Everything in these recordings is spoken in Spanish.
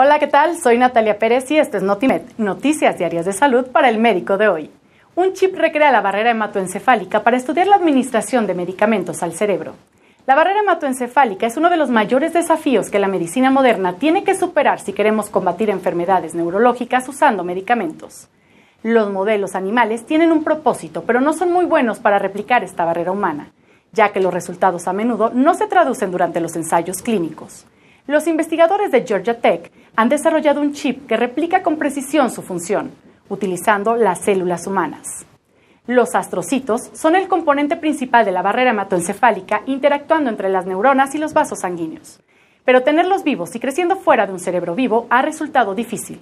Hola, ¿qué tal? Soy Natalia Pérez y este es Notimed, Noticias Diarias de Salud para el Médico de hoy. Un chip recrea la barrera hematoencefálica para estudiar la administración de medicamentos al cerebro. La barrera hematoencefálica es uno de los mayores desafíos que la medicina moderna tiene que superar si queremos combatir enfermedades neurológicas usando medicamentos. Los modelos animales tienen un propósito, pero no son muy buenos para replicar esta barrera humana, ya que los resultados a menudo no se traducen durante los ensayos clínicos. Los investigadores de Georgia Tech han desarrollado un chip que replica con precisión su función, utilizando las células humanas. Los astrocitos son el componente principal de la barrera hematoencefálica interactuando entre las neuronas y los vasos sanguíneos. Pero tenerlos vivos y creciendo fuera de un cerebro vivo ha resultado difícil.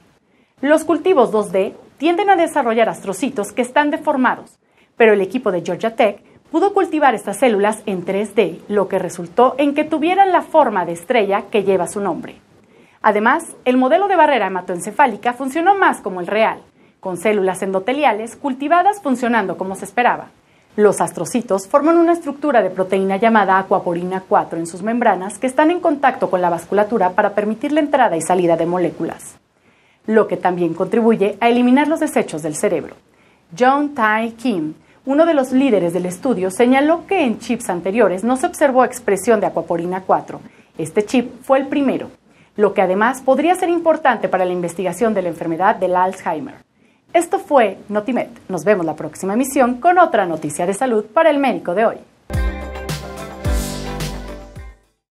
Los cultivos 2D tienden a desarrollar astrocitos que están deformados, pero el equipo de Georgia Tech Pudo cultivar estas células en 3D, lo que resultó en que tuvieran la forma de estrella que lleva su nombre. Además, el modelo de barrera hematoencefálica funcionó más como el real, con células endoteliales cultivadas funcionando como se esperaba. Los astrocitos forman una estructura de proteína llamada acuaporina 4 en sus membranas que están en contacto con la vasculatura para permitir la entrada y salida de moléculas, lo que también contribuye a eliminar los desechos del cerebro. John Tai Kim uno de los líderes del estudio señaló que en chips anteriores no se observó expresión de aquaporina 4. Este chip fue el primero, lo que además podría ser importante para la investigación de la enfermedad del Alzheimer. Esto fue Notimet. Nos vemos la próxima emisión con otra noticia de salud para el médico de hoy.